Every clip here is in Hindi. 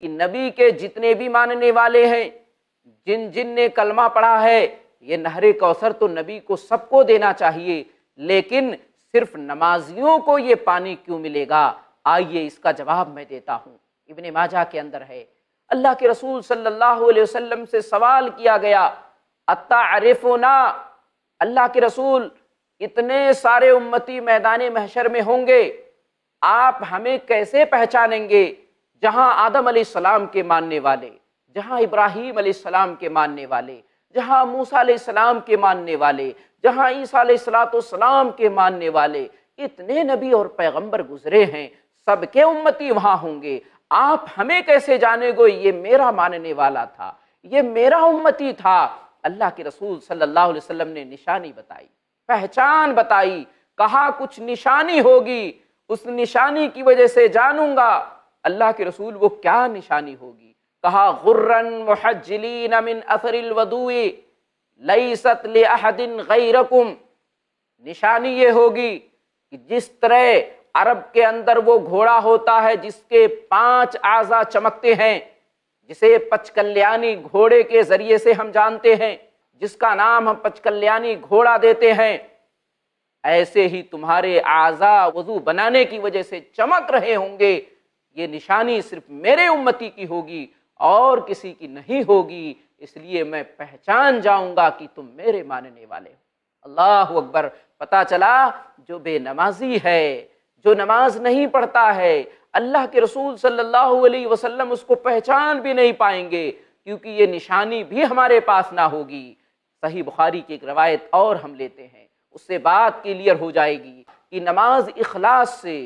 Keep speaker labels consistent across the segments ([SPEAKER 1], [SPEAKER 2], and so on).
[SPEAKER 1] कि नबी के जितने भी मानने वाले हैं जिन जिन ने कलमा पढ़ा है ये नहरे कौसर तो नबी को सबको देना चाहिए लेकिन सिर्फ नमाजियों को ये पानी क्यों मिलेगा आइए इसका जवाब मैं देता हूँ इबन माजा के अंदर है अल्लाह के रसूल सल्लल्लाहु अलैहि वसल्लम से सवाल किया गया ना अल्लाह के रसूल इतने सारे उम्मती मैदान महशर में होंगे आप हमें कैसे पहचानेंगे जहां आदम सलाम के मानने वाले जहां इब्राहिम सलाम के मानने वाले जहां मूसा सलाम के मानने वाले जहां ईसा सलाम के मानने वाले इतने नबी और पैगंबर गुजरे हैं सबके उम्मती वहां होंगे आप हमें कैसे जानेगो ये मेरा मानने वाला था ये मेरा उम्मती था अल्लाह के रसूल सल्लल्लाहु अलैहि वसल्लम ने निशानी बताई पहचान बताई कहा कुछ निशानी होगी उस निशानी की वजह से जानूंगा अल्लाह के रसूल वो क्या निशानी होगी कहा गुर्रन मुहजलीन मिन असरिल वदूए लईसत अहदिन गैरकुम निशानी ये होगी कि जिस तरह अरब के अंदर वो घोड़ा होता है जिसके पांच आज़ा चमकते हैं जिसे पचकल्याणी घोड़े के जरिए से हम जानते हैं जिसका नाम हम पचकल्याणी घोड़ा देते हैं ऐसे ही तुम्हारे आज़ा वजू बनाने की वजह से चमक रहे होंगे ये निशानी सिर्फ मेरे उम्मती की होगी और किसी की नहीं होगी इसलिए मैं पहचान जाऊंगा कि तुम मेरे मानने वाले हो अल्लाह अकबर पता चला जो बेनमाजी है जो नमाज नहीं पढ़ता है अल्लाह के रसूल सल्लल्लाहु अलैहि वसल्लम उसको पहचान भी नहीं पाएंगे क्योंकि ये निशानी भी हमारे पास ना होगी सही बुखारी की एक रवायत और हम लेते हैं उससे बात क्लियर हो जाएगी कि नमाज इखलास से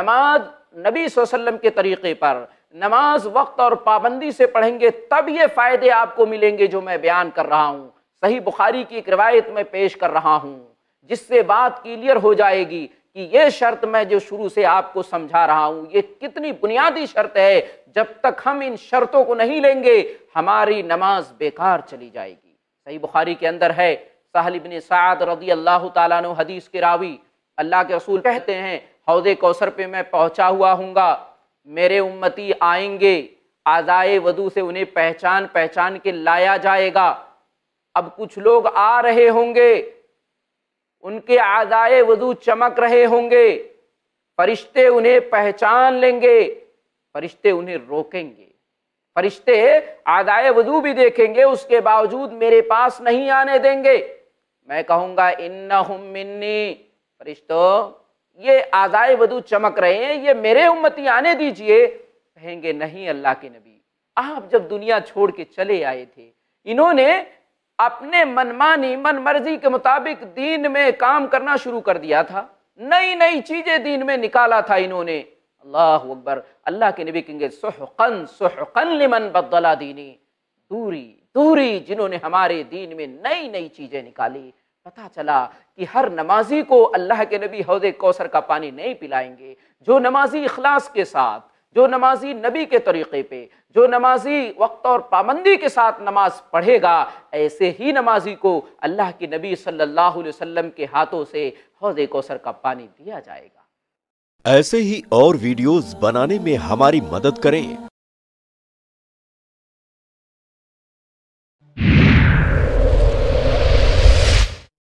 [SPEAKER 1] नमाज नबी वसल्लम के तरीके पर नमाज वक्त और पाबंदी से पढ़ेंगे तब ये फ़ायदे आपको मिलेंगे जो मैं बयान कर रहा हूँ सही बुखारी की एक रिवायत में पेश कर रहा हूँ जिससे बात क्लियर हो जाएगी कि ये शर्त मैं जो शुरू से आपको समझा रहा हूँ ये कितनी बुनियादी शर्त है जब तक हम इन शर्तों को नहीं लेंगे हमारी नमाज बेकार चली जाएगी सही बुखारी के अंदर है सहलिबिन बिन रदी अल्लाह तदीस के रावी अल्लाह के रसूल कहते हैं हौदे कौसर पे मैं पहुंचा हुआ हूँगा मेरे उम्मती आएंगे आज़ाए वधु से उन्हें पहचान पहचान के लाया जाएगा अब कुछ लोग आ रहे होंगे उनके आज़ाए वधु चमक रहे होंगे फरिश्ते उन्हें पहचान लेंगे फरिश्ते उन्हें रोकेंगे फरिश्ते आदाए वजू भी देखेंगे उसके बावजूद मेरे पास नहीं आने देंगे मैं कहूंगा इन्ना मिन्नी फरिश्तों ये आजाए वधु चमक रहे हैं ये मेरे उम्मती आने दीजिए कहेंगे नहीं अल्लाह के नबी आप जब दुनिया छोड़ के चले आए थे इन्होंने अपने मनमानी मन मर्जी के मुताबिक दीन में काम करना शुरू कर दिया था नई नई चीजें दीन में निकाला था इन्होंने अल्लाह अकबर अल्लाह के नबी कहेंगे सुहकन सुहकन लिमन बदला दीनी दूरी दूरी जिन्होंने हमारे दीन में नई नई चीजें निकाली पता चला कि हर नमाजी को अल्लाह के नबी हौद कौसर का पानी नहीं पिलाएंगे जो नमाजी अखलास के साथ जो नमाजी नबी के तरीके पे जो नमाजी वक्त और पाबंदी के साथ नमाज पढ़ेगा ऐसे ही नमाजी को अल्लाह के नबी सल्लल्लाहु अलैहि वसल्लम के हाथों से हौद कौसर का पानी दिया जाएगा ऐसे ही और वीडियोस बनाने में हमारी मदद करें